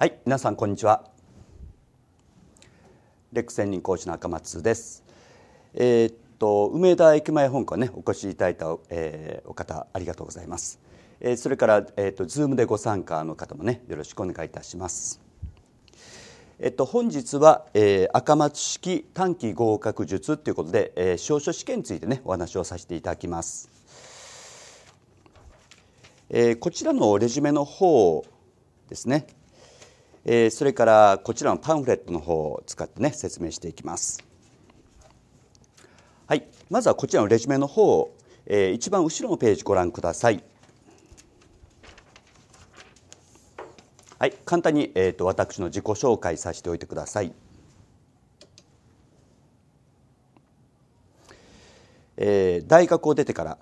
はい皆さんこんにちはレック専任講師の赤松ですえー、っと梅田駅前本校ねお越しいただいた、えー、お方ありがとうございます、えー、それからえっとズームでご参加の方もねよろしくお願いいたしますえっと、本日は、えー、赤松式短期合格術ということで、えー、証書試験についてねお話をさせていただきます、えー、こちらのレジュメの方ですねえー、それからこちらのパンフレットの方を使ってね説明していきます。はい、まずはこちらのレジュメの方を、えー、一番後ろのページご覧ください。はい、簡単に、えーと、私の自己紹介させておいてください。えー、大学を出てから、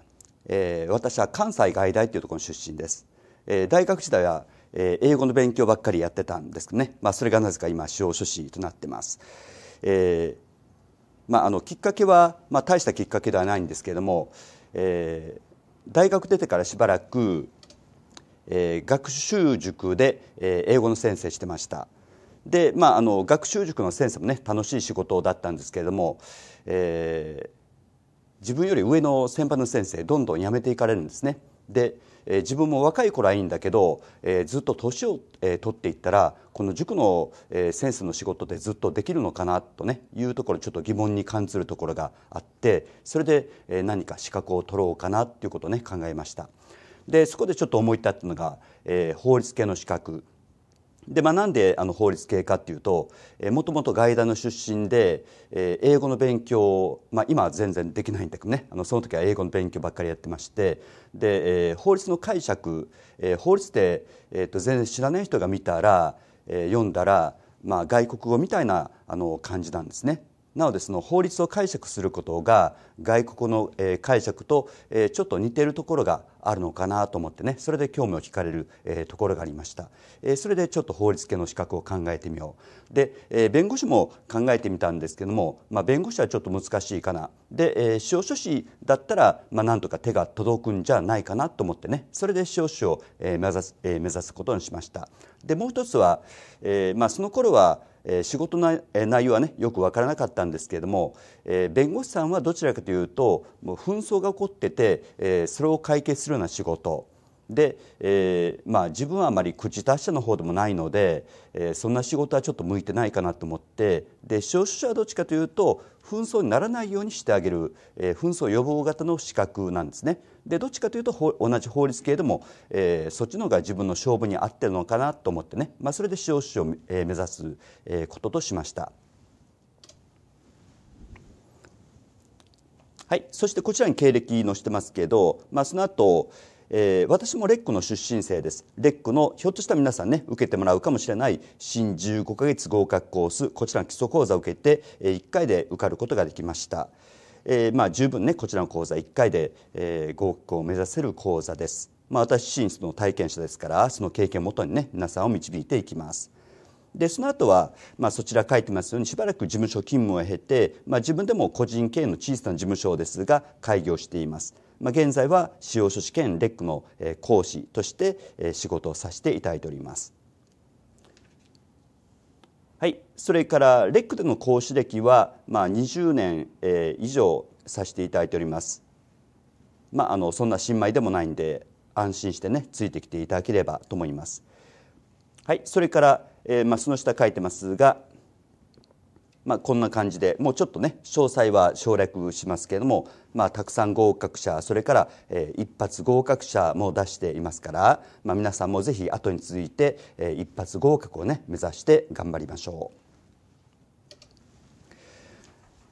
えー、私は関西外大というところの出身です。えー、大学時代はえー、英語の勉強ばっかりやってたんですけどね、まあ、それがなぜか今司法書士となってます。えーまあ、あのきっかけは、まあ、大したきっかけではないんですけれども、えー、大学出てからしばらく、えー、学習塾で、えー、英語の先生してましたで、まあ、あの学習塾の先生もね楽しい仕事だったんですけれども、えー、自分より上の先輩の先生どんどん辞めていかれるんですねでえ自分も若い頃はいいんだけど、えずっと年を、え取っていったらこの塾の、えンスの仕事でずっとできるのかなとねいうところちょっと疑問に感じるところがあってそれで、え何か資格を取ろうかなっていうことをね考えました。でそこでちょっと思い立ったのが、え法律系の資格で、まあ、なんであの法律系かっていうと、えー、もともと外大の出身で、えー、英語の勉強、まあ、今は全然できないんだけどねあのその時は英語の勉強ばっかりやってましてで、えー、法律の解釈、えー、法律って、えーと、全然知らない人が見たら、えー、読んだら、まあ、外国語みたいなあの感じなんですね。なおでその法律を解釈することが外国の、え解釈と、えちょっと似ているところがあるのかなと思ってねそれで興味を惹かれる、えところがありました、えそれでちょっと法律系の資格を考えてみようで、え弁護士も考えてみたんですけども、まあ、弁護士はちょっと難しいかなで、え司法書士だったら、まあ、なんとか手が届くんじゃないかなと思ってねそれで司法書を、え目指す、え目指すことにしましたでもう一つは、えまあ、その頃は仕事の内容はねよく分からなかったんですけれども、え弁護士さんはどちらかというともう紛争が起こってて、えそれを解決するような仕事で、えー、まあ自分はあまり口達者の方でもないので、えー、そんな仕事はちょっと向いてないかなと思ってで少数者はどっちかというと紛争にならないようにしてあげる、えー、紛争予防型の資格なんですね。でどっちかというと同じ法律系でも、えー、そっちの方が自分の勝負に合ってるのかなと思ってね、まあ、それで招集者を目指すこととしました。はい、そしてこちらに経歴載せてますけど、まあ、その後、えー、私もレックの出身生ですレックのひょっとしたら皆さんね受けてもらうかもしれない新15ヶ月合格コースこちらの基礎講座を受けて、えー、1回で受かることができました、えー、まあ十分ねこちらの講座1回で、えー、合格を目指せる講座ですまあ私自身の体験者ですからその経験をもとにね皆さんを導いていきますでその後は、まあ、そちら書いてますようにしばらく事務所勤務を経て、まあ、自分でも個人経営の小さな事務所ですが開業しています。まあ、現在は使用書士験レックの講師として仕事をさせていただいております。はい、それからレックでの講師歴は、まあ、20年、以上させていただいております。まあ、あのそんな新米でもないんで安心してねついてきていただければと思います。はい、それから、えーまあ、その下書いてますがまあ、こんな感じでもうちょっとね詳細は省略しますけれども、まあ、たくさん合格者それから、えー、一発合格者も出していますから、まあ、皆さんもぜひ後に続いて、えー、一発合格をね目指して頑張りましょ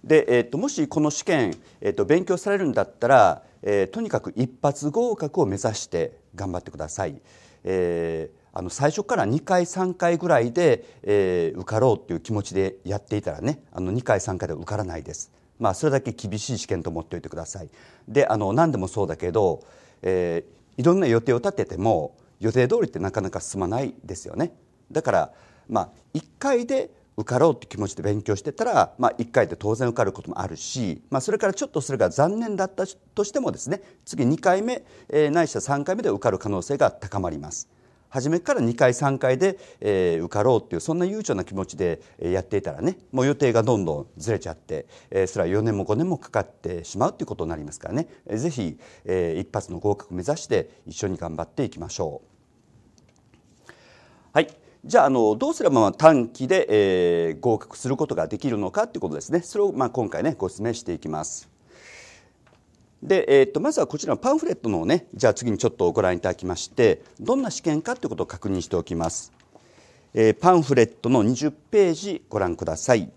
う。で、えーと、もしこの試験、えーと、と勉強されるんだったら、えー、とにかく一発合格を目指して頑張ってください。えーあの最初から2回3回ぐらいで、えー、受かろうという気持ちでやっていたらねあの2回3回で受からないです。まあ、それだけ厳しい試験と思っておいてください。であの何でもそうだけど、えー、いろんな予定を立てても予定通りってなかなか進まないですよね。だから、まあ、1回で受かろうという気持ちで勉強してたら、まあ、1回で当然受かることもあるし、まあ、それからちょっとそれが残念だったとしてもですね次2回目、えー、ないしは3回目で受かる可能性が高まります。初めから2回3回で、えー、受かろうっていうそんな悠長な気持ちでやっていたらねもう予定がどんどんずれちゃって、えー、それは4年も5年もかかってしまうということになりますからね是非、えー、一発の合格を目指して一緒に頑張っていきましょう。はいじゃああのどうすれば短期で、えー、合格することができるのかということですねそれを、まあ、今回ねご説明していきます。で、えー、っとまずはこちらのパンフレットのねじゃあ次にちょっとご覧いただきましてどんな試験かということを確認しておきます、えー、パンフレットの20ページご覧ください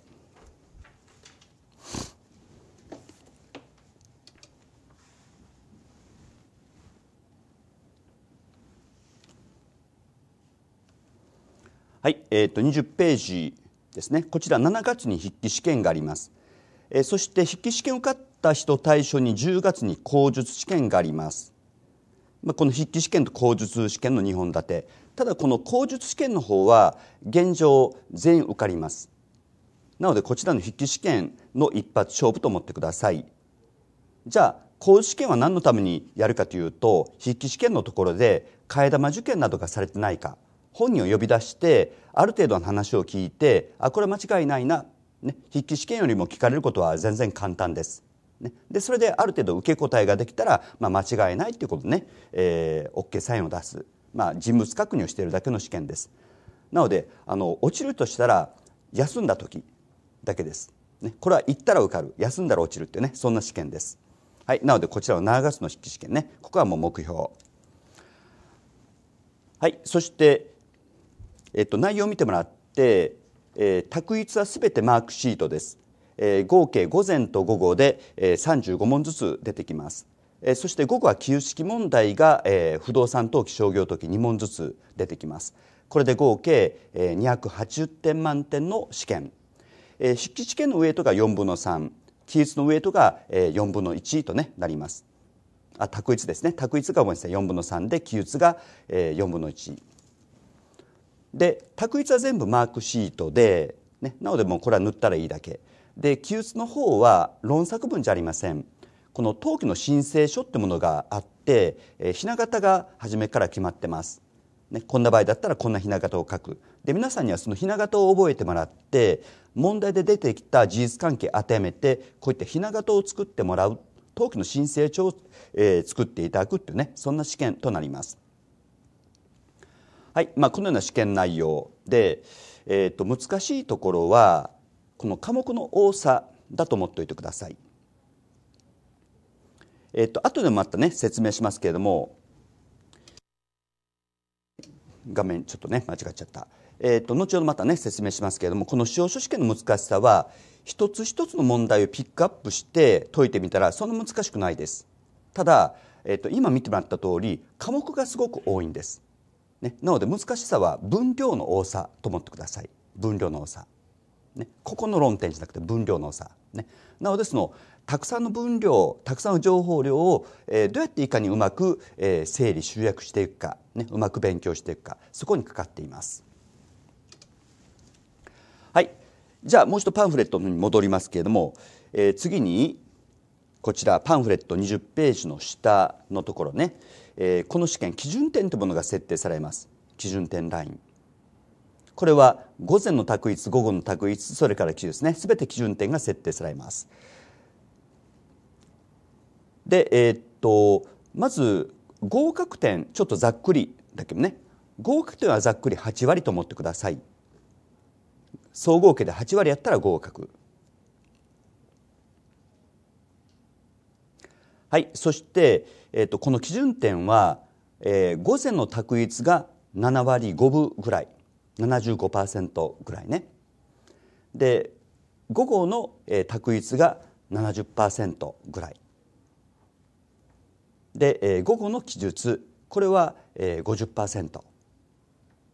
はい、えー、っと20ページですねこちら7月に筆記試験がありますえそして筆記試験を受かった人対象に10月に口述試験があります、まあ、この筆記試験と口述試験の2本立てただこの口述試験の方は現状全員受かりますなのでこちらの筆記試験の一発勝負と思ってくださいじゃあ口述試験は何のためにやるかというと筆記試験のところで替え玉受験などがされてないか本人を呼び出してある程度の話を聞いてあこれは間違いないなね、筆記試験よりも聞かれることは全然簡単です。ね、でそれである程度受け答えができたら、まあ、間違いないっていうことでね、えー、OK サインを出す、まあ、人物確認をしているだけの試験ですなのであの落ちるとしたら休んだ時だけです、ね、これは行ったら受かる休んだら落ちるっていうねそんな試験です、はい、なのでこちらは長月の筆記試験ねここはもう目標はいそして、えっと、内容を見てもらってえー、択一はすべてマークシートです、えー、合計午前と午後で、えー、35問ずつ出てきます、えー、そして午後は旧式問題が、えー、不動産登記商業登記2問ずつ出てきますこれで合計、えー、280点満点の試験、えー、筆記試験のウエイトが4分の3記述のウエイトが、えー、4分の1と、ね、なりますあ、択一ですね。択一がご4分の3で、記述が、えー、4分の1。で択一は全部マークシートで、ね、なのでもうこれは塗ったらいいだけで記述の方は論作文じゃありませんこの登記の申請書ってものがあって、えひな形が初めから決まってます、ね、こんな場合だったらこんなひな形を書くで皆さんにはそのひな形を覚えてもらって問題で出てきた事実関係当てはめてこういったひな形を作ってもらう登記の申請書を、えー、作っていただくっていうねそんな試験となります。はいまあ、このような試験内容で、えーと、難しいところはこの科目の多さだと思っておいてください。えーと、後でまたね説明しますけれども画面ちょっとね間違っちゃった、えーと、と後ほどまたね説明しますけれどもこの司法書試験の難しさは一つ一つの問題をピックアップして解いてみたらそんな難しくないです。ただ、えー、と今見てもらった通り科目がすごく多いんです。ね、なので難しさは分量の多さと思ってください分量の多さ、ね、ここの論点じゃなくて分量の多さ、ね、なのでそのたくさんの分量たくさんの情報量を、えー、どうやっていかにうまく、えー、整理集約していくか、ね、うまく勉強していくかそこにかかっていますはいじゃあもう一度パンフレットに戻りますけれども、えー、次にこちらパンフレット20ページの下のところねえー、この試験基準点というものが設定されます基準点ラインこれは午前の択一午後の択一それから記ですね全て基準点が設定されますでえー、っとまず合格点ちょっとざっくりだけどね合格点はざっくり8割と思ってください総合計で8割やったら合格はいそしてえっと、この基準点は、えー、午前の択一が7割5分ぐらい75%ぐらいねで午後の、えー、択一が70%ぐらいで、えー、午後の記述これは、えー、50%、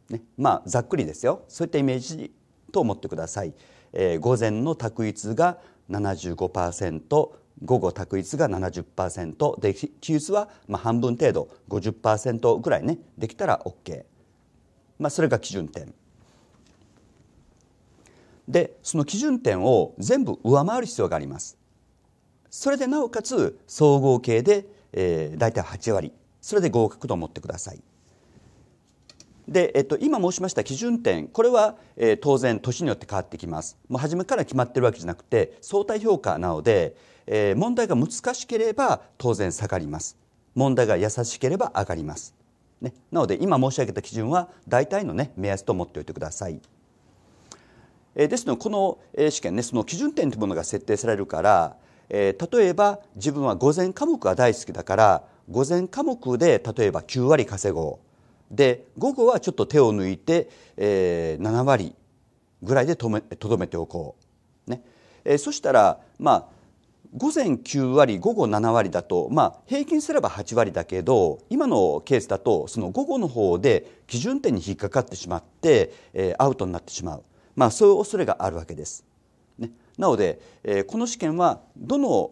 ね、まあざっくりですよそういったイメージと思ってください、えー、午前の択一が75%午後択一が70%で記述はまあ半分程度50%ぐらいねできたら OK、まあ、それが基準点でその基準点を全部上回る必要がありますそれでなおかつ総合計で、えー、大体8割それで合格と思ってくださいで、えっと、今申しました基準点これは、えー、当然年によって変わってきますもう初めから決まってるわけじゃなくて相対評価なので、えー、問題が難しければ当然下がります問題が優しければ上がります、ね、なので今申し上げた基準は大体の、ね、目安と思っておいてください、えー、ですのでこの、えー、試験ねその基準点というものが設定されるから、えー、例えば自分は午前科目が大好きだから午前科目で例えば9割稼ごうで午後はちょっと手を抜いて、えー、7割ぐらいでとどめておこう、ねえー、そしたらまあ午前9割、午後7割だと、まあ、平均すれば8割だけど、今のケースだと、その午後の方で基準点に引っかかってしまって、えー、アウトになってしまう、まあ、そういう恐れがあるわけです。ね、なので、えー、この試験は、どの、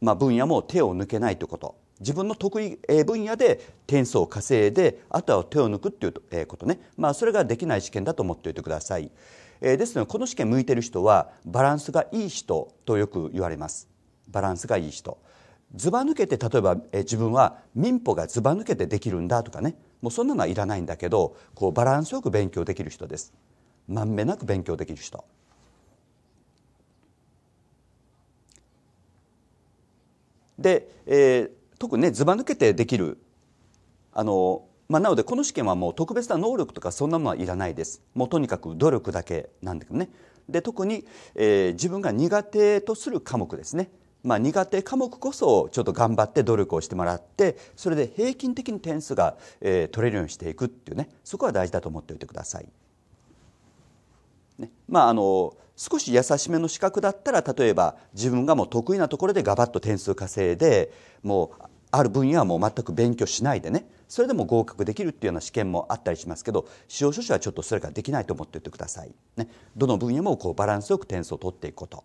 まあ、分野も手を抜けないということ、自分の得意、えー、分野で点数を稼いで、あとは手を抜くっていう、えことね、まあ、それができない試験だと思っておいてください。えですので、この試験向いてる人は、バランスがいい人とよく言われます。バランスがいい人ずば抜けて例えば、え自分は民法がずば抜けてできるんだとかねもうそんなのはいらないんだけどこうバランスよく勉強できる人ですまんべんなく勉強できる人で、えー、特にねずば抜けてできるあの、まあ、なのでこの試験はもう特別な能力とかそんなものはいらないですもうとにかく努力だけなんだけどねで特に、えー、自分が苦手とする科目ですねまあ、苦手科目こそちょっと頑張って努力をしてもらってそれで平均的に点数が、えー、取れるようにしていくっていうねそこは大事だと思っておいてください。ねまあ、あの少し優しめの資格だったら例えば自分がもう得意なところでガバッと点数稼いでもうある分野はもう全く勉強しないでねそれでも合格できるっていうような試験もあったりしますけど司法書士はちょっとそれができないと思っておいてください。ね、どの分野もこうバランスよく点数を取っていくこと。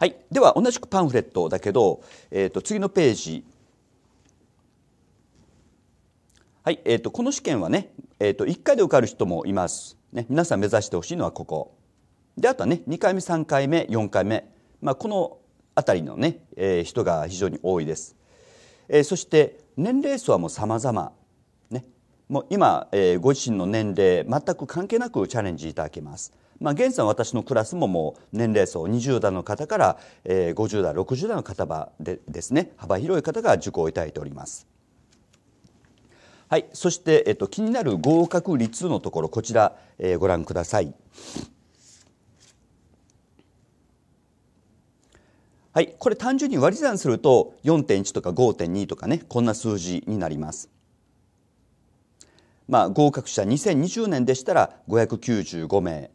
はい、では同じくパンフレットだけど、えーと、次のページ、はいえーと、この試験はね、えーと、と1回で受かる人もいます、ね、皆さん目指してほしいのはここであとはね2回目3回目4回目、まあ、この辺りのね、えー、人が非常に多いです、えー、そして年齢層はもう様まねもう今、えー、ご自身の年齢全く関係なくチャレンジいただけますまあ、現在私のクラスももう年齢層20代の方から、えー、50代60代の方でですね幅広い方が受講をいただいております。はい、そして、えっと、気になる合格率のところこちら、えー、ご覧ください。はい、これ単純に割り算すると4.1とか5.2とかねこんな数字になります。まあ、合格者2020年でしたら595名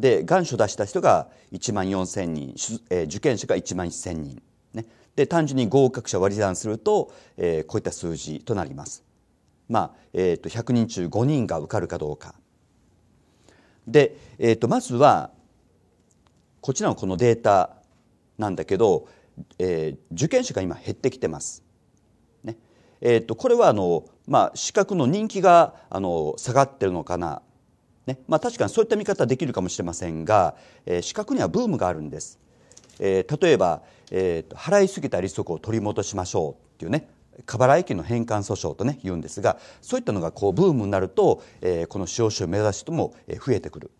で願書出した人が1万4千人、えー、受験者が1万1千人、ね、で単純に合格者割り算すると、えー、こういった数字となります。まあえーと、と100人中5人が受かるかどうか。で、えーと、まずはこちらのこのデータなんだけど、えー、受験者が今減ってきてます。ねえーとこれはあの、まあ、資格の人気があの下がってるのかなねまあ、確かにそういった見方できるかもしれませんが、えー、資格にはブームがあるんです、えー、例えば、えー、払いすぎた利息を取り戻しましょうっていうね過払い金の返還訴訟とね言うんですがそういったのがこうブームになると、えー、この使用書を目指す人も増えてくる、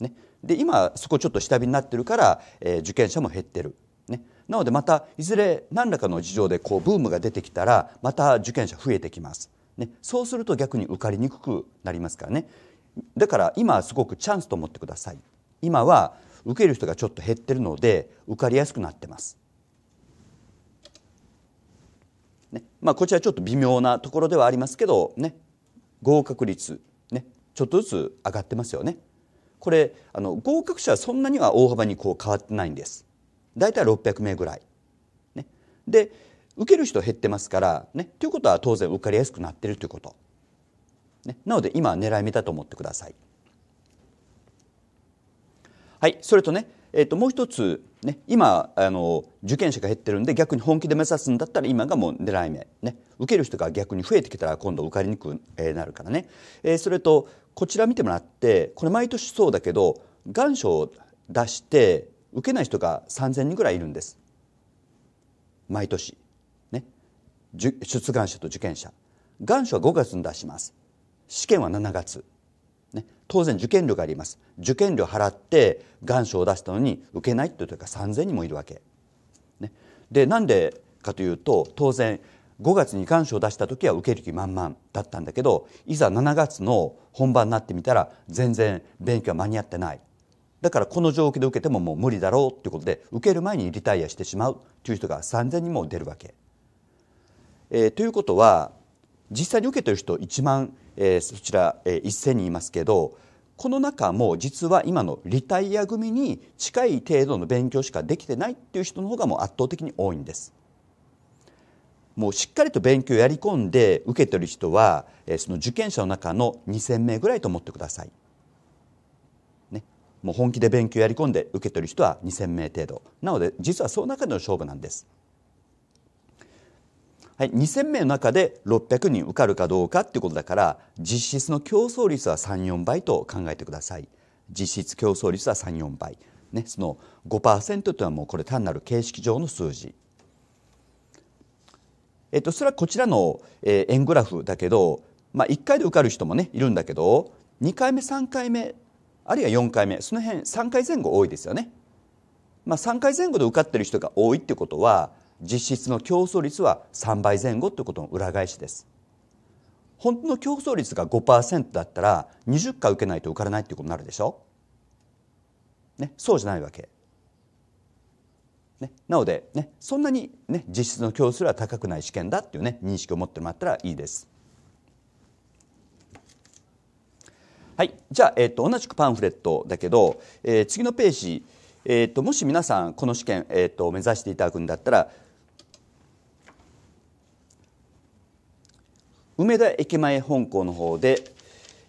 ね、で今そこちょっと下火になってるから、えー、受験者も減ってる、ね、なのでまたいずれ何らかの事情でこうブームが出てきたらまた受験者増えてきます。ね、そうすると逆に受かりにくくなりますからねだから今はすごくチャンスと思ってください今は受ける人がちょっと減ってるので受かりやすくなってます、ねまあ、こちらちょっと微妙なところではありますけどね合格率ねちょっとずつ上がってますよねこれあの合格者はそんなには大幅にこう変わってないんです大体600名ぐらい、ね、で受ける人減ってますからねということは当然受かりやすくなってるということね、なので今は狙い目だと思ってくださいはいそれとね、えー、ともう一つ、ね、今あの受験者が減ってるんで逆に本気で目指すんだったら今がもう狙い目、ね、受ける人が逆に増えてきたら今度受かりにくくなるからね、えー、それとこちら見てもらってこれ毎年そうだけど願書を出して受けない人が3000人ぐらいいるんです毎年ね出願者と受験者願書は5月に出します試験は7月、ね、当然受験料があります受験料払って願書を出したのに受けないというか3,000人もいるわけ、ね、でなんでかというと当然5月に願書を出した時は受ける気満々だったんだけどいざ7月の本番になってみたら全然勉強は間に合ってないだからこの状況で受けてももう無理だろうということで受ける前にリタイアしてしまうという人が3,000人も出るわけ。えー、ということは実際に受けてる人1万、えー、そちら、えー、1,000人いますけどこの中も実は今のリタイア組に近い程度の勉強しかできてないっていう人の方がもう圧倒的に多いんです。もうしっかりと勉強をやり込んで受けてる人はえその受験者の中の2,000名ぐらいと思ってください。ね、もう本気で勉強をやり込んで受けてる人は2,000名程度なので実はその中での勝負なんです。はい、2000名の中で600人受かるかどうかっていうことだから実質の競争率は34倍と考えてください実質競争率は34倍、ね、その5%というのはもうこれ単なる形式上の数字えっと、それはこちらの、え円グラフだけど、まあ、1回で受かる人もねいるんだけど2回目3回目あるいは4回目その辺3回前後多いですよね、まあ、3回前後で受かってる人が多いってことは実質の競争率は3倍前後ということの裏返しです本当の競争率が5%だったら20回受けないと受からないっていうことになるでしょ、う、ね、そうじゃないわけ、ね、なので、ね、そんなに、ね、実質の競争率は高くない試験だっていうね認識を持ってもらったらいいですはい、じゃあ、えー、っと、同じくパンフレットだけど、えー、次のページえーと、もし皆さんこの試験、えーと目指していただくんだったら梅田駅前本校の方で、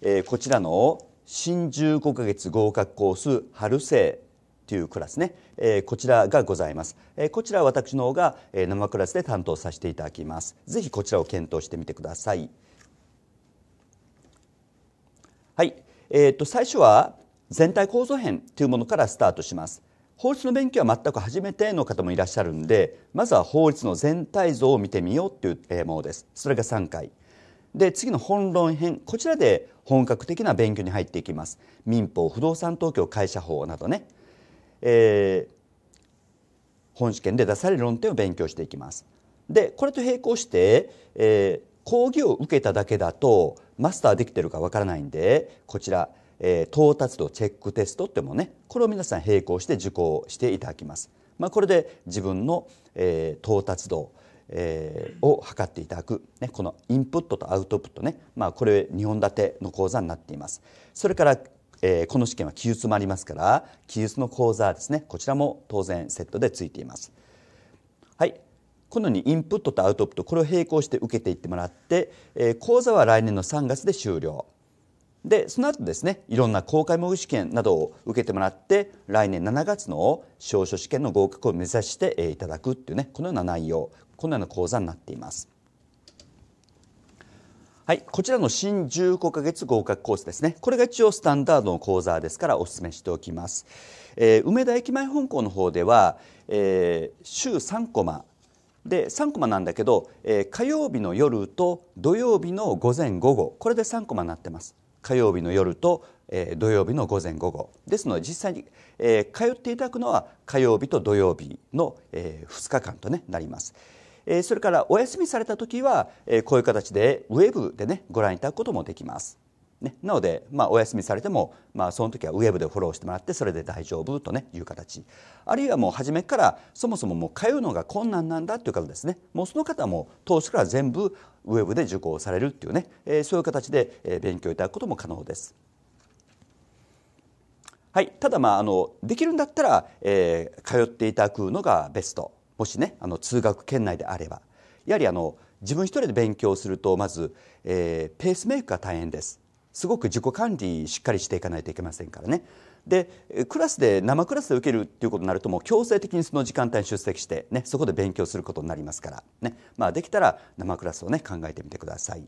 えー、こちらの新15ヶ月合格コース春生というクラスね、えー、こちらがございます、えー、こちら私の方が、えー、生クラスで担当させていただきますぜひこちらを検討してみてくださいはいえーと、と最初は全体構造編というものからスタートします法律の勉強は全く初めての方もいらっしゃるんでまずは法律の全体像を見てみようというものですそれが3回で次の本論編こちらで本格的な勉強に入っていきます民法不動産東京会社法などね、えー、本試験で出される論点を勉強していきますでこれと並行して、えー、講義を受けただけだとマスターできてるかわからないんでこちら、えー、到達度チェックテストってもねこれを皆さん並行して受講していただきます、まあ、これで自分の、えー、到達度えー、を図っていただく、ね、このインプットとアウトプットね、まあ、これ2本立ての講座になっていますそれから、えー、この試験は記述もありますから記述の講座ですねこちらも当然セットでついていますはいこのようにインプットとアウトプットこれを並行して受けていってもらって、えー、講座は来年の3月で終了でその後ですねいろんな公開模擬試験などを受けてもらって来年7月の証書試験の合格を目指していただくっていうねこのような内容このような講座になっています。はい、こちらの新15ヶ月合格コースですね。これが一応スタンダードの講座ですからお勧めしておきます。えー、梅田駅前本校の方では、えー、週3コマで3コマなんだけど、えー、火曜日の夜と土曜日の午前午後これで3コマになってます。火曜日の夜と、え土曜日の午前午後ですので実際に、え通っていただくのは火曜日と土曜日の、え2日間と、ね、なります。えそれからお休みされた時は、えこういう形でウェブでねご覧いただくこともできます。ね、なので、まあ、お休みされても、まあ、その時はウェブでフォローしてもらってそれで大丈夫と、ね、いう形あるいはもう初めからそもそももう通うのが困難なんだという方ですねもうその方も当初から全部ウェブで受講されるっていうね、えー、そういう形で、え勉強いただくことも可能です。はい、ただ、まあ、あのできるんだったら、えー、通っていただくのがベストもしねあの通学圏内であればやはりあの自分一人で勉強するとまず、えー、ペースメイクが大変ですすごく自己管理しっかりしていかないといけませんからねでクラスで生クラスで受けるっていうことになるともう強制的にその時間帯に出席して、ね、そこで勉強することになりますからね、まあ、できたら生クラスをね考えてみてください。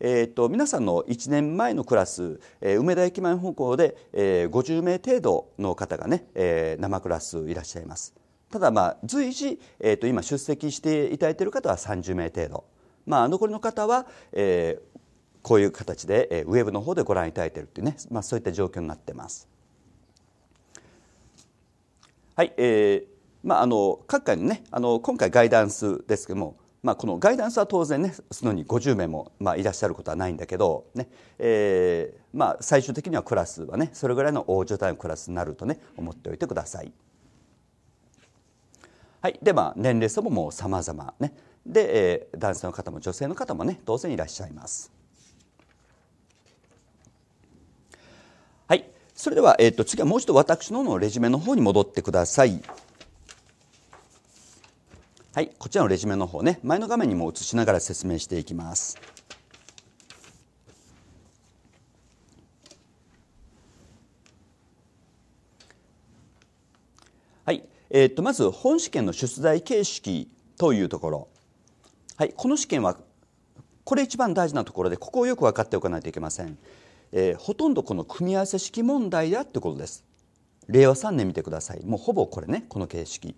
えーと、皆さんの1年前のクラス、えー、梅田駅前方向で、えー、50名程度の方がね、えー、生クラスいらっしゃいます。ただ、まあ、随時、えーと、今出席していただいている方は30名程度、まあ、残りの方は、えー、こういう形で、えー、ウェブの方でご覧いただいているというね、まあ、そういった状況になってます。はい、えーまあ、あの各界のねあの今回ガイダンスですけども、まあ、このガイダンスは当然ねそのに50名も、まあ、いらっしゃることはないんだけどね、ねえーまあ、最終的にはクラスはねそれぐらいの大所帯のクラスになるとね思っておいてください。はい、でまあ年齢層ももうさまざまねで、えー、男性の方も女性の方もね当然いらっしゃいますはいそれでは、えーと、と次はもう一度私ののレジュメの方に戻ってくださいはいこちらのレジュメの方ね前の画面にも映しながら説明していきますえっとまず本試験の出題形式というところ、はい、この試験はこれ一番大事なところでここをよく分かっておかないといけません、えー、ほとんどこの組み合わせ式問題だってことです令和3年見てくださいもうほぼこれねこの形式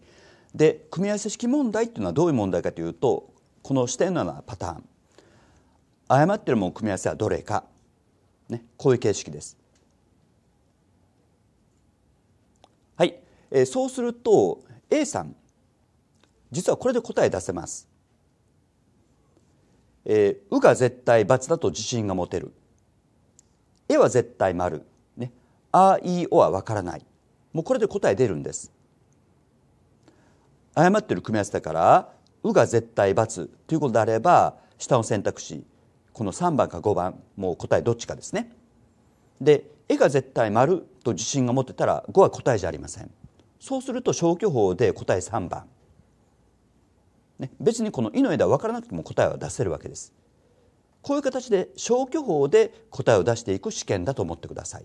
で組み合わせ式問題っていうのはどういう問題かというとこのしたようなパターン誤ってるもの組み合わせはどれか、ね、こういう形式ですえー、そうすると A さん実はこれで答え出せます。えー、うが絶対×だと自信が持てる。えは絶対丸。ね。あ、い、おはわからない。もうこれで答え出るんです。誤ってる組み合わせだから、うが絶対×ということであれば、下の選択肢、この3番か5番、もう答えどっちかですね。で、えが絶対丸と自信が持ってたら、5は答えじゃありません。そうすると消去法で答え3番、ね、別にこの「い」の枝は分からなくても答えは出せるわけですこういう形で消去法で答えを出していく試験だと思ってください、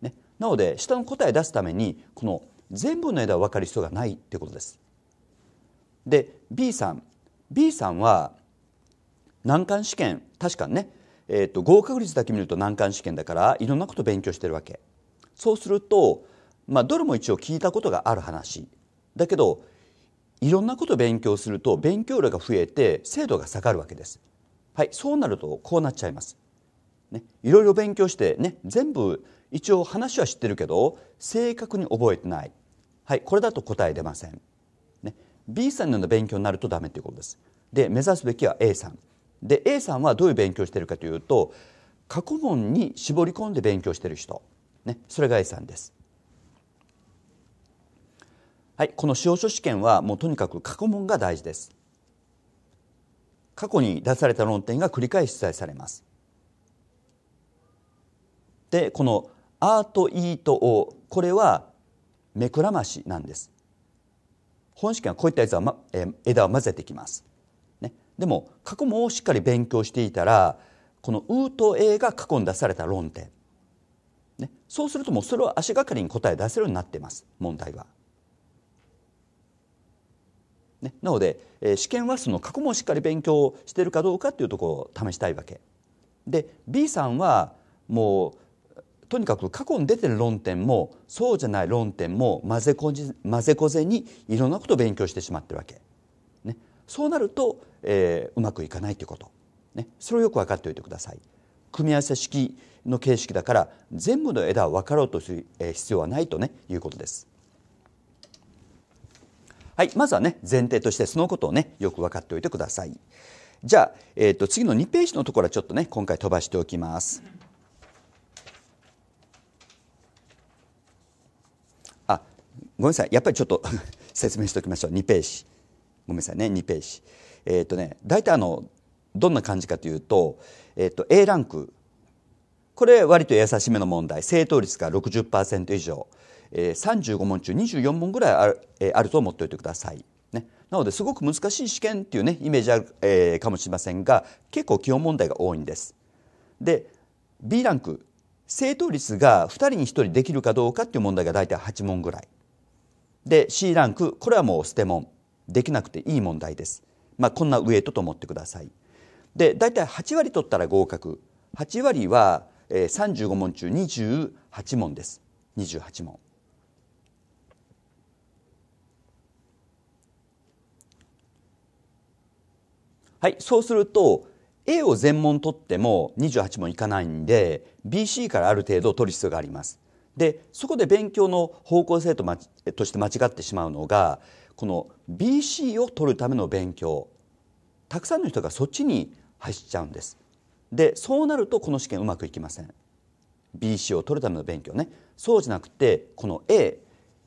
ね、なので下の答え出すためにこの全部の枝を分かる必要がないっていうことですで B さん B さんは難関試験確かにね、えーと、と合格率だけ見ると難関試験だからいろんなこと勉強してるわけそうするとまあ、どれも一応聞いたことがある話だけどいろんなことを勉強すると勉強量が増えて精度が下がるわけです。はい、そうなるとこうなっちゃいます。ね、いろいろ勉強してね全部一応話は知ってるけど正確に覚えてない、はい、これだと答え出ません、ね、B さんのような勉強になるとダメということですで目指すべきは A さんで A さんはどういう勉強しているかというと過去問に絞り込んで勉強している人、ね、それが A さんですはい、この司法書試験はもうとにかく過去問が大事です過去に出された論点が繰り返し記載されますでこの「アート・イート・オお」これは目くらましなんです本試験はこういったやつは、ま、え枝を混ぜてきます、ね、でも過去問をしっかり勉強していたらこの「う」と「え」が過去に出された論点、ね、そうするともうそれを足がかりに答え出せるようになっています問題は。ね、なので、えー、試験はその過去問をしっかり勉強してるかどうかっていうところを試したいわけで B さんはもうとにかく過去に出てる論点もそうじゃない論点も混ぜこぜ混ぜこぜにいろんなことを勉強してしまってるわけ、ね、そうなると、えー、うまくいかないということ、ね、それをよく分かっておいてください組み合わせ式の形式だから全部の枝を分かろうとする必要はないとねいうことですはい、まずはね、前提としてそのことをね、よく分かっておいてください。じゃあ、えーと、と次の2ページのところはちょっとね、今回飛ばしておきます。あ、ごめんなさい。やっぱりちょっと 説明しておきましょう。2ページ。ごめんなさいね、2ページ。えっ、ー、とね、大体あの、どんな感じかというと、えっ、ー、と、A ランクこれ割と優しめの問題正答率が60%以上、えー、35問中24問ぐらいある,、えー、あると思っておいてください。ね、なのですごく難しい試験っていうねイメージある、えー、かもしれませんが結構基本問題が多いんです。で B ランク正答率が2人に1人できるかどうかっていう問題が大体8問ぐらい。で C ランクこれはもう捨て問できなくていい問題です。まあ、こんなウエイトと思ってください。で大体8割取ったら合格8割はえ35問中28問です28問はいそうすると A を全問取っても28問いかないんで BC からある程度取る必要がありますでそこで勉強の方向性と,、として間違ってしまうのがこの BC を取るための勉強たくさんの人がそっちに走っちゃうんですでそうなるとこの試験うまくいきません B c を取るための勉強ねそうじゃなくてこの A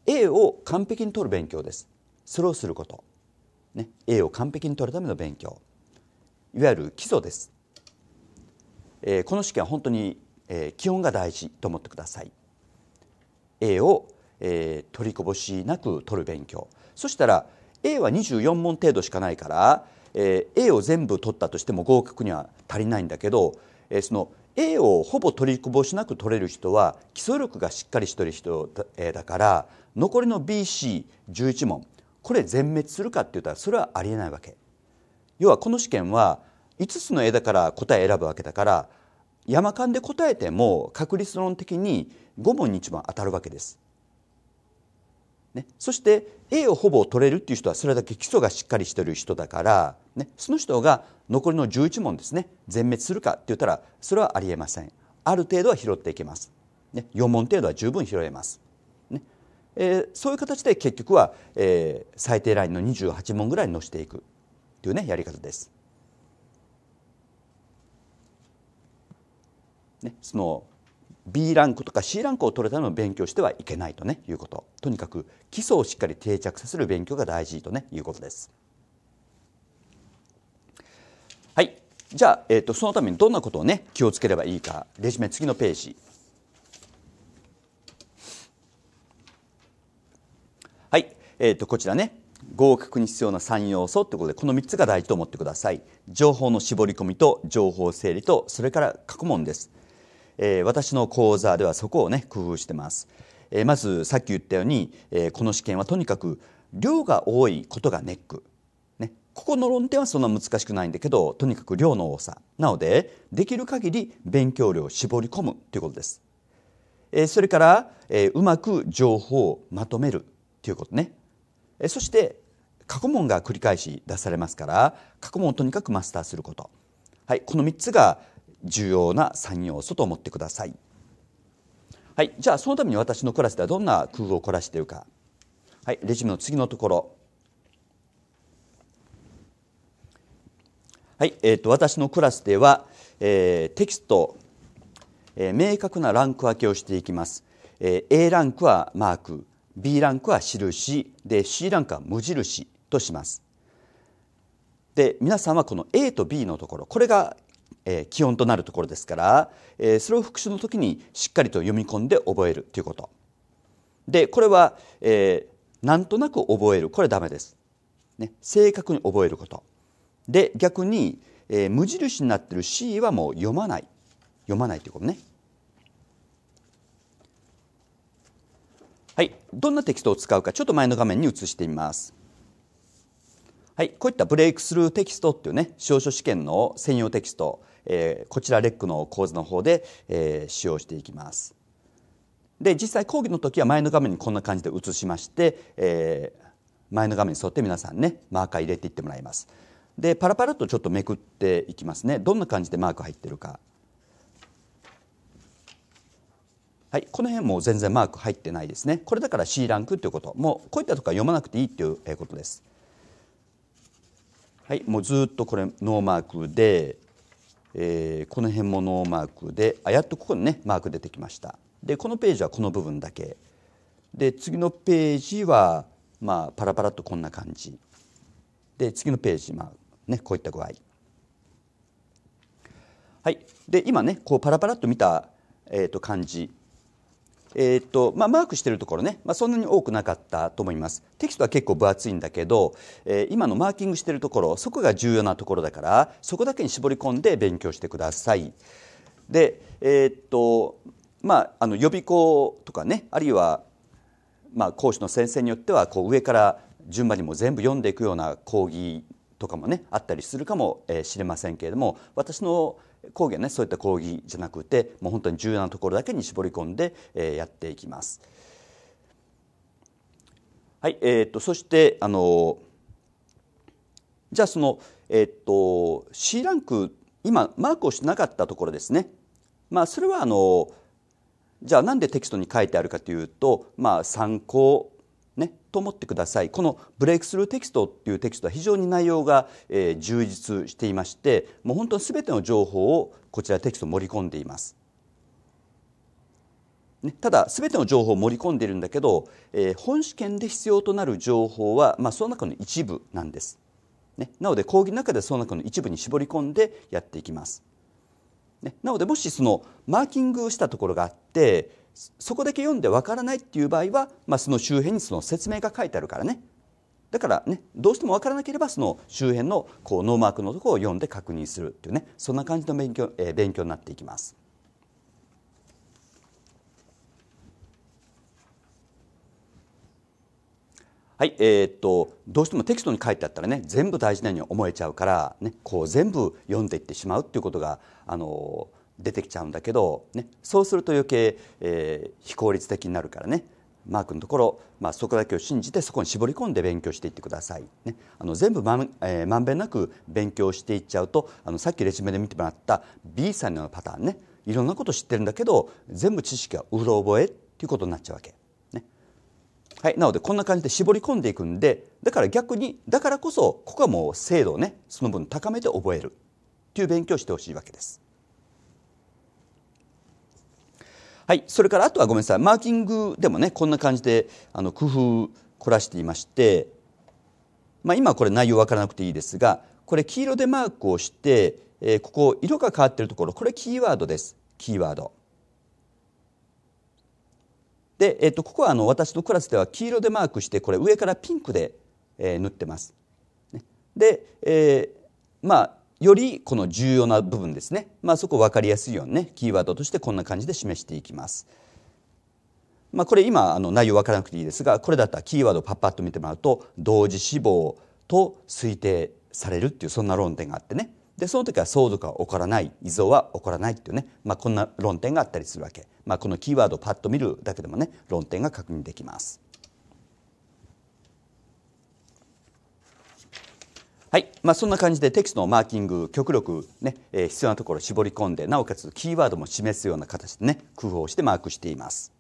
A を完璧に取る勉強ですそれをすること、ね、A を完璧に取るための勉強いわゆる基礎です、えー、この試験は本当に、えー、基本が大事と思ってください A を、えー、取りこぼしなく取る勉強そしたら A は24問程度しかないからえー、A を全部取ったとしても合格には足りないんだけど、えー、その A をほぼ取りこぼしなく取れる人は基礎力がしっかりしてる人だ,、えー、だから残りの BC11 問これ全滅するかって言ったらそれはありえないわけ。要はこの試験は5つの枝から答え選ぶわけだから山間で答えても確率論的に5問に1問当たるわけです。ね、そして A をほぼ取れるっていう人はそれだけ基礎がしっかりしてる人だからね、その人が残りの11問ですね全滅するかって言ったらそれはありえませんある程度は拾っていけます、ね、4問程度は十分拾えます、ねえー、そういう形で結局は、えー、最低ラインの28問ぐらいに載せていくっていうねやり方です、ね、その B ランクとか C ランクを取れたのを勉強してはいけないとねいうこととにかく基礎をしっかり定着させる勉強が大事とねいうことです。はいじゃあ、えーと、そのためにどんなことをね気をつければいいかレジュメ次のページはい、えーと、とこちらね合格に必要な3要素ということでこの3つが大事と思ってください情報の絞り込みと情報整理とそれから過去問です、えー、私の講座ではそこをね工夫してます、えー、まずさっき言ったように、えー、この試験はとにかく量が多いことがネックここの論点はそんな難しくないんだけど、とにかく量の多さ。なので、できる限り勉強量を絞り込むということです。えそれから、えうまく情報をまとめるということね。えそして、過去問が繰り返し出されますから、過去問をとにかくマスターすること。はい、この3つが重要な3要素と思ってください。はい、じゃあそのために私のクラスではどんな工夫を凝らしているか。はい、レジュメの次のところ。はいえーと、私のクラスでは、えー、テキスト、えー、明確なランク分けをしていきます、えー、A ランクはマーク B ランクは印で C ランクは無印としますで皆さんはこの A と B のところこれが、えー、基本となるところですから、えー、それを復習の時にしっかりと読み込んで覚えるということでこれは、えー、なんとなく覚えるこれダメです、ね、正確に覚えることで逆に、えー、無印になってる C はもう読まない読まないということねはいどんなテキストを使うかちょっと前の画面に移してみますはいこういったブレイクスルーテキストっていうね司法書試験の専用テキスト、えー、こちらレックの講座の方で、えー、使用していきますで実際講義の時は前の画面にこんな感じで移しまして、えー、前の画面に沿って皆さんねマーカー入れていってもらいますでパラパラとちょっとめくっていきますねどんな感じでマーク入ってるかはい、この辺も全然マーク入ってないですねこれだから C ランクということもうこういったとこは読まなくていいっていうことですはいもうずっとこれノーマークで、えー、この辺もノーマークであやっとここにねマーク出てきましたでこのページはこの部分だけで次のページはまあパラパラとこんな感じで次のページまあね、こういった具合。はい、で今ねこうパラパラっと見た、えー、と感じ、えーとまあ、マークしてるところね、まあ、そんなに多くなかったと思いますテキストは結構分厚いんだけど、えー、今のマーキングしてるところそこが重要なところだからそこだけに絞り込んで勉強してください。でえーとまあ、あの予備校とかねあるいは、まあ、講師の先生によってはこう上から順番にも全部読んでいくような講義とかもねあったりするかもしれませんけれども私の講義はねそういった講義じゃなくてもう本当に重要なところだけに絞り込んでやっていきます。はいえーと、そしてあのじゃあその、えーと、と C ランク今マークをしなかったところですね、まあ、それはあのじゃあなんでテキストに書いてあるかというと、まあ、参考と思ってください。このブレイクスルーテキストっていうテキストは非常に内容が、え充実していまして、もう本当に全ての情報をこちらテキスト盛り込んでいます。ね、ただ全ての情報を盛り込んでいるんだけど、え本試験で必要となる情報は、まあ、その中の一部なんです。ね、なので講義の中でその中の一部に絞り込んでやっていきます。ね、なのでもしそのマーキングしたところがあってそこだけ読んでわからないっていう場合は、まあ、その周辺にその説明が書いてあるからねだからねどうしても分からなければその周辺のこうノーマークのところを読んで確認するっていうねそんな感じの勉強,、えー、勉強になっていきます。はい、えー、っとどうしてもテキストに書いてあったらね全部大事なように思えちゃうから、ね、こう全部読んでいってしまうっていうことが、あの出てきちゃうんだけど、ね、そうすると余計、えー、非効率的になるからねマークのところ、まあ、そこだけを信じてそこに絞り込んで勉強していってください、ね、あの全部まん,、えー、まんべんなく勉強していっちゃうとあのさっきレジュメで見てもらった B さんのパターンねいろんなこと知ってるんだけど全部知識がうろ覚えっていうことになっちゃうわけ。はい、なのでこんな感じで絞り込んでいくんでだから逆にだからこそここはもう精度をねその分高めて覚えるっていう勉強をしてほしいわけです。はい、それからあとはごめんなさいマーキングでもねこんな感じであの工夫凝らしていまして、まあ、今これ内容わからなくていいですがこれ黄色でマークをして、えー、ここ色が変わってるところこれキーワードですキーワード。で、えー、とここはあの私のクラスでは黄色でマークしてこれ上からピンクで、えー、塗ってます。で、えー、まあよりこの重要な部分ですね、まあ、そこ分かりやすいようにねキーワードとしてこんな感じで示していきます。まあ、これ今あの内容分からなくていいですがこれだったらキーワードをパッパッと見てもらうと同時死亡と推定されるっていうそんな論点があってねでその時は相続は起こらない遺贈は起こらないっていうね、まあ、こんな論点があったりするわけ、まあ、このキーワードをパッと見るだけでもね論点が確認できます。はい、まあ、そんな感じでテキストのマーキング極力ね、えー、必要なところを絞り込んでなおかつキーワードも示すような形でね工夫をしてマークしています。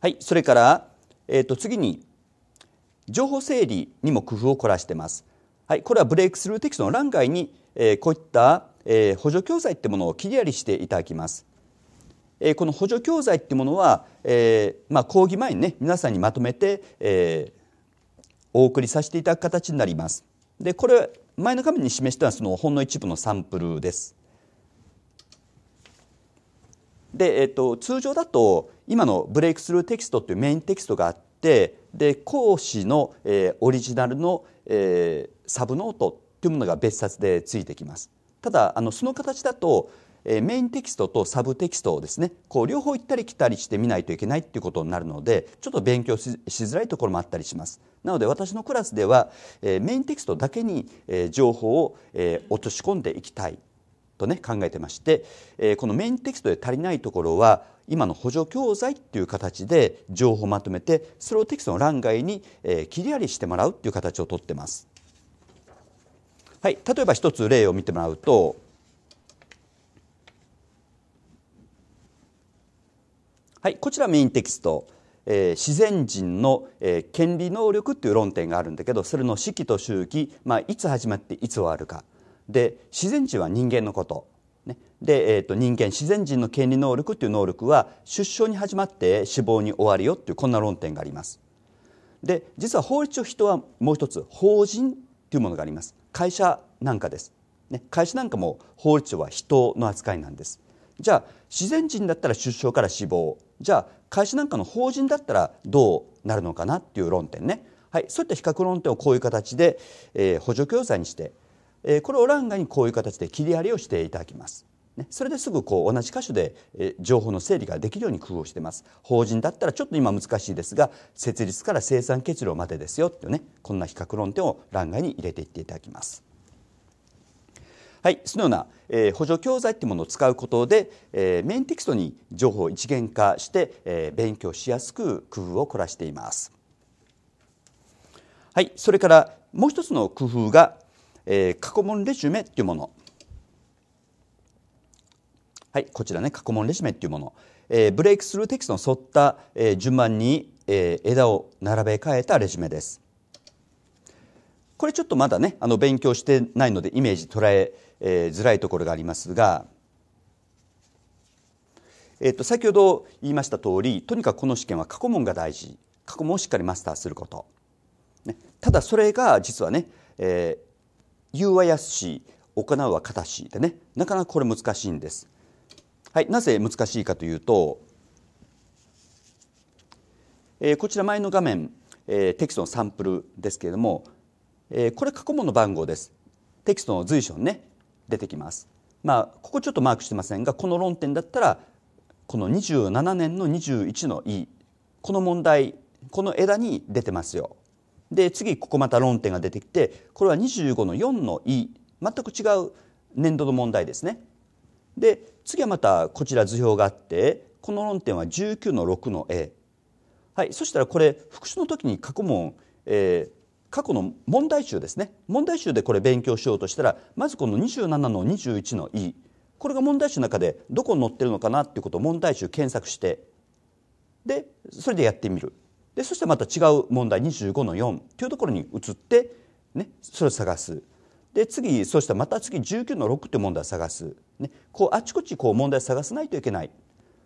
はい、それから、えー、と次に情報整理にも工夫を凝らしてます。はい、これはブレイクスルーテキストの欄外に、えー、こういった、えー、補助教材ってものを切りやりしていただきます。えー、この補助教材ってものは、えーまあ、講義前にね皆さんにまとめて、えー、お送りさせていただく形になります。でこれ前の画面に示したのはそのほんの一部のサンプルです。で、えっと、通常だと今のブレイクスルーテキストというメインテキストがあってで講師の、えー、オリジナルの、えー、サブノートっていうものが別冊でついてきます。ただあのその形だとえー、メインテキストとサブテキストをですねこう両方行ったり来たりしてみないといけないっていうことになるのでちょっと勉強しづらいところもあったりしますなので私のクラスでは、えー、メインテキストだけに、えー、情報を、えー、落とし込んでいきたいとね考えてまして、えー、このメインテキストで足りないところは今の補助教材っていう形で情報をまとめてそれをテキストの欄外に、えー、切り貼りしてもらうっていう形をとってます。はい、例えば一つ例を見てもらうとはい、こちらメインテキスト。えー、自然人の、えー、権利能力という論点があるんだけどそれの四季と周期、まあ、いつ始まっていつ終わるかで自然人は人間のこと、ね、で、えーと、と人間自然人の権利能力という能力は出生に始まって死亡に終わるよというこんな論点がありますで実は法律上人はもう一つ法人というものがあります会社なんかです、ね、会社なんかも法律上は人の扱いなんですじゃあ自然人だったら出生から死亡じゃあ会社なんかの法人だったらどうなるのかなっていう論点ね、はい、そういった比較論点をこういう形で、えー、補助教材にして、えー、これを欄外にこういう形で切り貼りをしていただきます。ね、それですぐこう同じ箇所で、えー、情報の整理ができるように工夫してます法人だったらちょっと今難しいですが設立から生産結論までですよっていうねこんな比較論点を欄外に入れていっていただきます。はい、そのような、えー、補助教材というものを使うことで、えー、メインテキストに情報を一元化して、えー、勉強しやすく工夫を凝らしています。はい、それからもう一つの工夫が、えー、過去問レジュメというもの。はい、こちらね過去問レジュメというもの、えー、ブレイクスルーテキストに沿った、えー、順番に、えー、枝を並べ替えたレジュメです。これちょっとまだねあの勉強してないのでイメージ捉ええづらいところがありますが、えっと、先ほど言いました通りとにかくこの試験は過去問が大事過去問をしっかりマスターすること、ね、ただそれが実はね「えー、言うはやすし行うは形し」でねなかなかこれ難しいんです。はい、なぜ難しいかというと、えー、こちら前の画面、えー、テキストのサンプルですけれども、えー、これ過去問の番号ですテキストの随所にね出てきます。まあ、ここちょっとマークしてませんがこの論点だったらこの27年の21の E この問題この枝に出てますよ。で次ここまた論点が出てきてこれは25の4の E 全く違う年度の問題ですね。で次はまたこちら図表があってこの論点は19の6の A。はい、そしたらこれ復習の時に過去問、えー、過去の問題集ですね問題集でこれ勉強しようとしたらまずこの27の21の E これが問題集の中でどこに載ってるのかなっていうことを問題集検索してでそれでやってみるでそしてまた違う問題25の4というところに移って、ね、それを探すで次そしたらまた次19の6って問題を探す、ね、こうあちこちこう問題を探さないといけない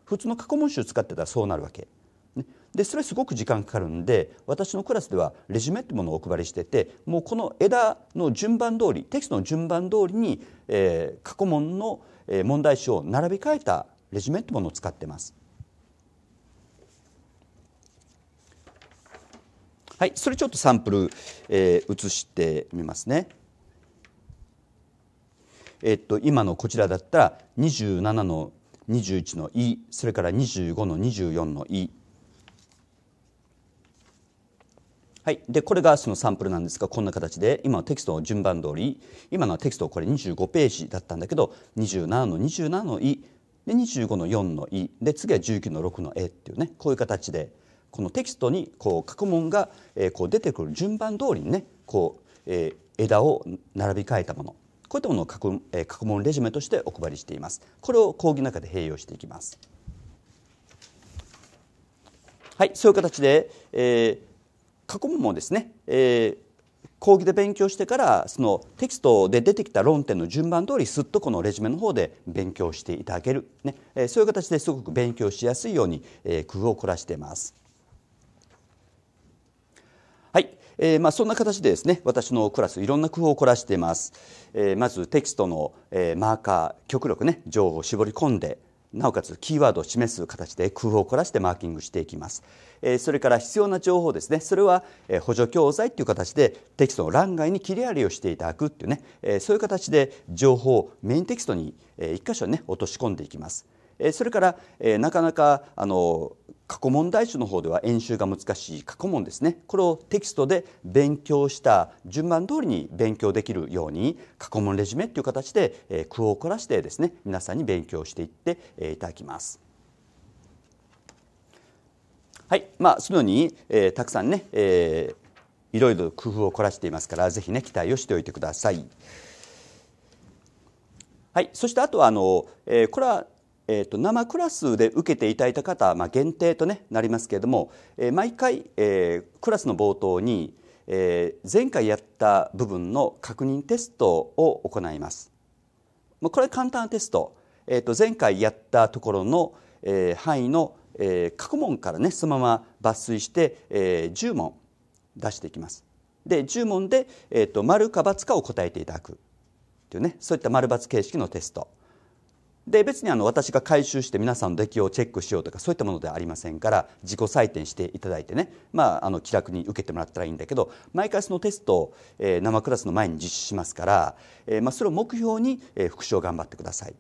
普通の過去問集使ってたらそうなるわけでそれすごく時間かかるんで私のクラスではレジュメってものをお配りしててもうこの枝の順番通りテキストの順番通りに、えー、過去問の問題集を並び替えたレジュメってものを使ってます。はい、それちょっとサンプル、えー、写してみますね。えっと、今のこちらだったら27の21のい」それから25の24のい」はい、でこれがそのサンプルなんですがこんな形で今のテキストの順番通り今のテキストこれ25ページだったんだけど27の27の「い」で25の4の「い」で次は19の6の「え」っていうねこういう形でこのテキストにこう過去問が、えこう出てくる順番通りにねこう、え枝を並び替えたものこういったものを過去,、え過去問レジュメとしてお配りしています。これを講義の中で併用していきます。はい、そういう形で、えー過去問もですね、えー講義で勉強してからそのテキストで出てきた論点の順番通りすっとこのレジュメの方で勉強していただける、ねえー、そういう形ですごく勉強しやすいように、えー、工夫を凝らしています。はい、えーまあ、そんな形でですね私のクラスいろんな工夫を凝らしています、えー、まずテキストの、えー、マーカー極力ね情報を絞り込んでなおかつキーワードを示す形で工夫を凝らしてマーキングしていきます。それから必要な情報ですね、それは補助教材という形でテキストの欄外に切り貼りをしていただくっていうね、そういう形で情報をメインテキストに一箇所ね、落とし込んでいきます。それからなかなかあの過去問題集の方では演習が難しい過去問ですねこれをテキストで勉強した順番通りに勉強できるように過去問レジュメという形で、えー、工を凝らしてですね皆さんに勉強していって、えー、いただきます。はいまあ、そのように、えー、たくさんね、えー、いろいろ工夫を凝らしていますからぜひね期待をしておいてください。はい、そしてあとはあの、えー、これはえーと、生クラスで受けていただいた方、まあ、限定と、ね、なりますけれども、えー、毎回、えー、クラスの冒頭に、えー、前回やった部分の確認テストを行います。まあ、これ簡単なテスト、えーと、前回やったところの、えー、範囲の、えー、過去問からねそのまま抜粋して、えー、10問出していきます。で10問で、えーと、と丸か×かを答えていただくというねそういった丸×形式のテスト。で別にあの私が回収して皆さんの出来をチェックしようとかそういったものではありませんから自己採点していただいてね、まあ、あの気楽に受けてもらったらいいんだけど毎回そのテストを、えー、生クラスの前に実施しますから、えー、まあ、それを目標に、えー、復習を頑張ってください。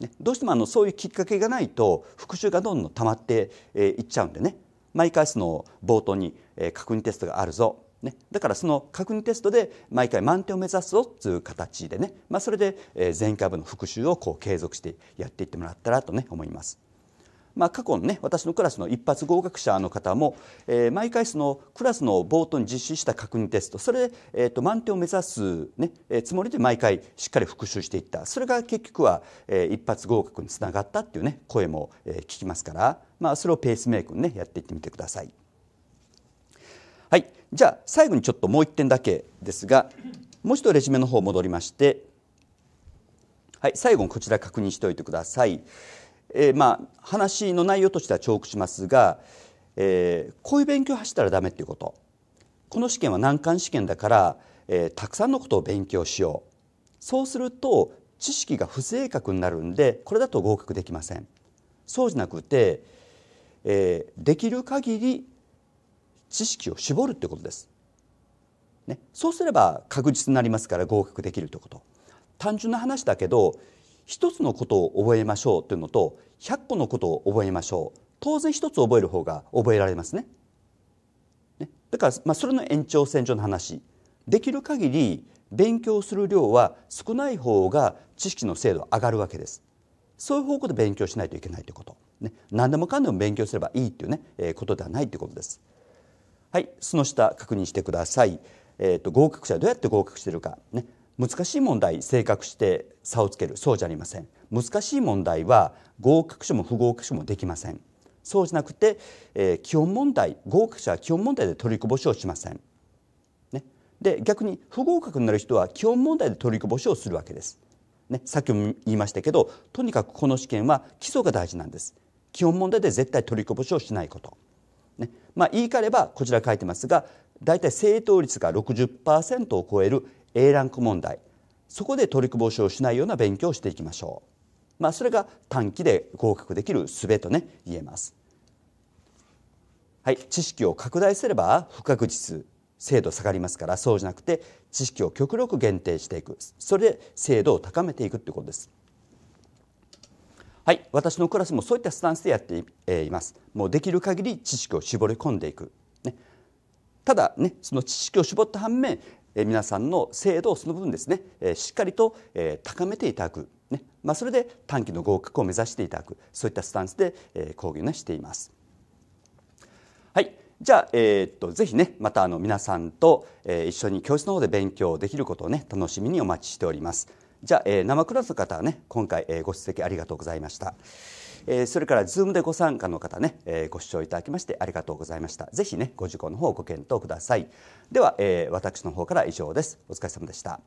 ね、どうしてもあのそういうきっかけがないと復習がどんどん溜まっていっちゃうんでね毎回その冒頭に「確認テストがあるぞ」ね、だからその確認テストで毎回満点を目指すぞという形でね、まあ、それで前回分の復習をこう継続してやっていってもらったらと、ね、思います。まあ、過去のね私のクラスの一発合格者の方も、えー、毎回そのクラスの冒頭に実施した確認テストそれで、えー、と満点を目指す、ねえー、つもりで毎回しっかり復習していったそれが結局は、えー、一発合格につながったっていうね声も、えー、聞きますから、まあ、それをペースメイクにねやっていってみてください。はい、じゃあ最後にちょっともう一点だけですがもう一度レジュメの方戻りまして、はい、最後にこちら確認しておいてください、えー、まあ、話の内容としては重複しますが、えー、こういう勉強を走ったらダメっていうことこの試験は難関試験だから、えー、たくさんのことを勉強しようそうすると知識が不正確になるんでこれだと合格できませんそうじゃなくて、えー、できる限り知識を絞るってことです、ね、そうすれば確実になりますから合格できるということ単純な話だけど一つのことを覚えましょうというのと100個のことを覚えましょう当然一つ覚える方が覚えられますね。ねだから、まあ、それの延長線上の話できる限り勉強する量は少ない方が知識の精度上がるわけです。そういう方向で勉強しないといけないということ、ね、何でもかんでも勉強すればいいっていうね、えー、ことではないということです。はい、その下確認してください。えーと、合格者はどうやって合格してるか、ね、難しい問題正確して差をつけるそうじゃありません難しい問題は合格者も不合格者もできませんそうじゃなくて、えー、基本問題合格者は基本問題で取りこぼしをしません、ね、で逆に不合格になる人は基本問題で取りこぼしをするわけです、ね、さっきも言いましたけどとにかくこの試験は基礎が大事なんです基本問題で絶対取りこぼしをしないことねまあ、言い換えればこちら書いてますが大体正答率が60%を超える A ランク問題そこで取りこぼしをしないような勉強をしていきましょう、まあ、それが短期で合格できる術とね言えます、はい、知識を拡大すれば不確実精度下がりますからそうじゃなくて知識を極力限定していくそれで精度を高めていくってことですはい、私のクラスもそういったスタンスでやっています。もうできる限り知識を絞り込んでいく。ね、ただ、ね、その知識を絞った反面、え皆さんの精度をその部分ですね、えしっかりと、え高めていただく、ねまあ、それで短期の合格を目指していただくそういったスタンスで、え講義を、しています。はいじゃあ、えー、っとぜひねまたあの皆さんと、え一緒に教室の方で勉強できることをね楽しみにお待ちしております。じゃあ、えー、生クラスの方はね、今回、えー、ご出席ありがとうございました。えー、それから、ズームでご参加の方ね、えー、ご視聴いただきましてありがとうございました。ぜひね、ご受講の方ご検討ください。では、えー、私の方から以上です。お疲れ様でした。